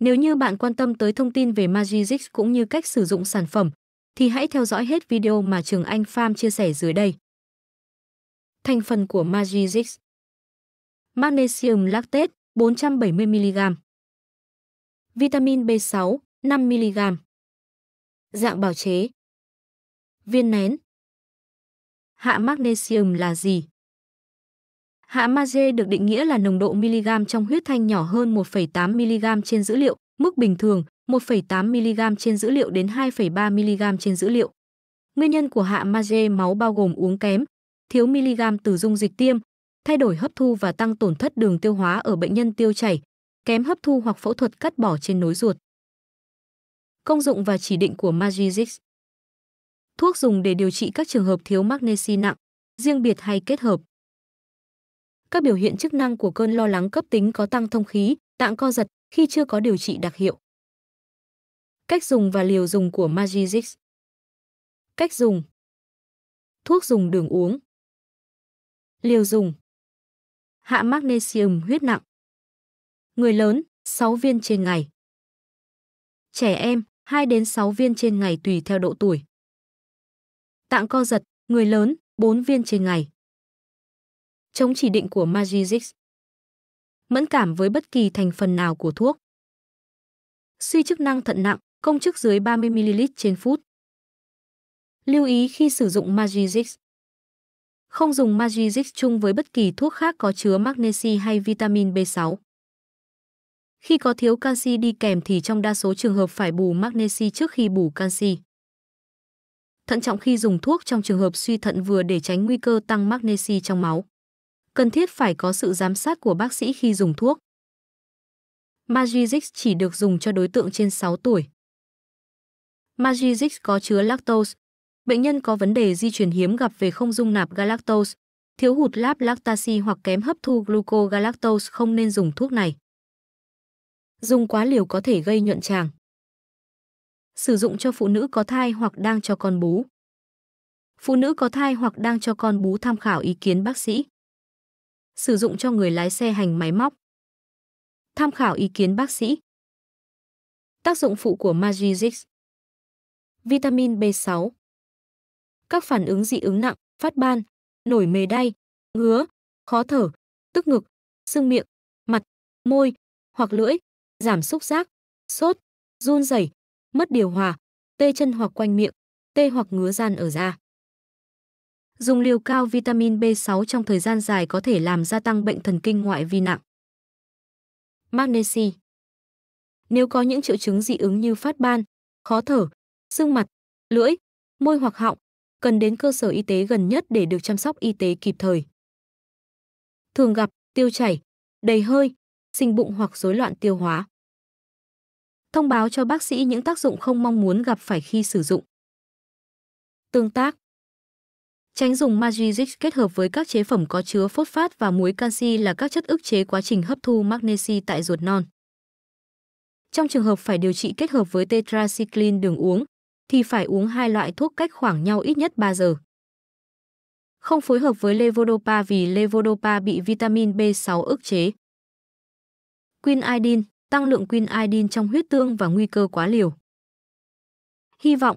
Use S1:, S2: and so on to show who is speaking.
S1: Nếu như bạn quan tâm tới thông tin về Magicix cũng như cách sử dụng sản phẩm, thì hãy theo dõi hết video mà Trường Anh Farm chia sẻ dưới đây. Thành phần của Magicix Magnesium
S2: lactate 470mg Vitamin B6 5mg Dạng bào chế Viên nén
S1: Hạ magnesium là gì? Hạ magie được định nghĩa là nồng độ mg trong huyết thanh nhỏ hơn 1,8 mg trên dữ liệu, mức bình thường 1,8 mg trên dữ liệu đến 2,3 mg trên dữ liệu. Nguyên nhân của hạ magie máu bao gồm uống kém, thiếu mg từ dung dịch tiêm, thay đổi hấp thu và tăng tổn thất đường tiêu hóa ở bệnh nhân tiêu chảy, kém hấp thu hoặc phẫu thuật cắt bỏ trên nối ruột. Công dụng và chỉ định của Magizix Thuốc dùng để điều trị các trường hợp thiếu magnesi nặng, riêng biệt hay kết hợp. Các biểu hiện chức năng của cơn lo lắng
S2: cấp tính có tăng thông khí, tạng co giật khi chưa có điều trị đặc hiệu. Cách dùng và liều dùng của Magizix Cách dùng Thuốc dùng đường uống Liều dùng Hạ magnesium huyết nặng Người lớn, 6 viên trên ngày Trẻ em, 2 đến 6 viên trên ngày tùy theo độ tuổi. Tạng co giật, người lớn, 4 viên trên ngày chống chỉ định của Magizix.
S1: Mẫn cảm với bất kỳ thành phần nào của thuốc. Suy chức năng thận nặng, công chức dưới 30ml trên phút. Lưu ý khi sử dụng Magizix. Không dùng Magizix chung với bất kỳ thuốc khác có chứa magnesi hay vitamin B6. Khi có thiếu canxi đi kèm thì trong đa số trường hợp phải bù magnesi trước khi bù canxi. Thận trọng khi dùng thuốc trong trường hợp suy thận vừa để tránh nguy cơ tăng magnesi trong máu cần thiết phải có sự giám sát của bác sĩ khi dùng thuốc. Magizix chỉ được dùng cho đối tượng trên 6 tuổi. Magizix có chứa lactose. Bệnh nhân có vấn đề di truyền hiếm gặp về không dung nạp galactose, thiếu hụt lab lactase hoặc kém hấp thu glucogalactose không nên dùng thuốc này. Dùng quá liều có thể gây nhuận tràng. Sử dụng cho phụ nữ có thai hoặc đang cho con bú. Phụ nữ có thai hoặc đang cho con bú tham khảo ý kiến bác sĩ sử dụng cho người lái xe hành máy móc. Tham khảo ý kiến bác sĩ. Tác dụng phụ của
S2: Magizix Vitamin B6 Các phản ứng dị ứng nặng, phát ban, nổi mề đay, ngứa, khó thở, tức ngực, sưng miệng, mặt, môi hoặc lưỡi, giảm xúc giác, sốt, run rẩy,
S1: mất điều hòa, tê chân hoặc quanh miệng, tê hoặc ngứa gian ở da. Dùng liều cao vitamin B6 trong thời gian dài có thể làm gia tăng bệnh thần kinh ngoại vi nặng. Magnesi Nếu có những triệu chứng dị ứng như phát ban,
S2: khó thở, sưng mặt, lưỡi, môi hoặc họng, cần đến cơ sở y tế gần nhất để được chăm sóc y tế kịp thời. Thường gặp tiêu chảy, đầy hơi, sinh bụng hoặc rối loạn tiêu hóa. Thông báo cho bác sĩ những tác dụng
S1: không mong muốn gặp phải khi sử dụng. Tương tác Tránh dùng Magizix kết hợp với các chế phẩm có chứa phốt phát và muối canxi là các chất ức chế quá trình hấp thu magnesi tại ruột non. Trong trường hợp phải điều trị kết hợp với tetracycline đường uống, thì phải uống hai loại thuốc cách khoảng nhau ít nhất 3 giờ. Không phối hợp với levodopa vì levodopa bị vitamin B6 ức chế. Quinidine, tăng lượng quinidine trong huyết tương và nguy cơ quá liều. Hy vọng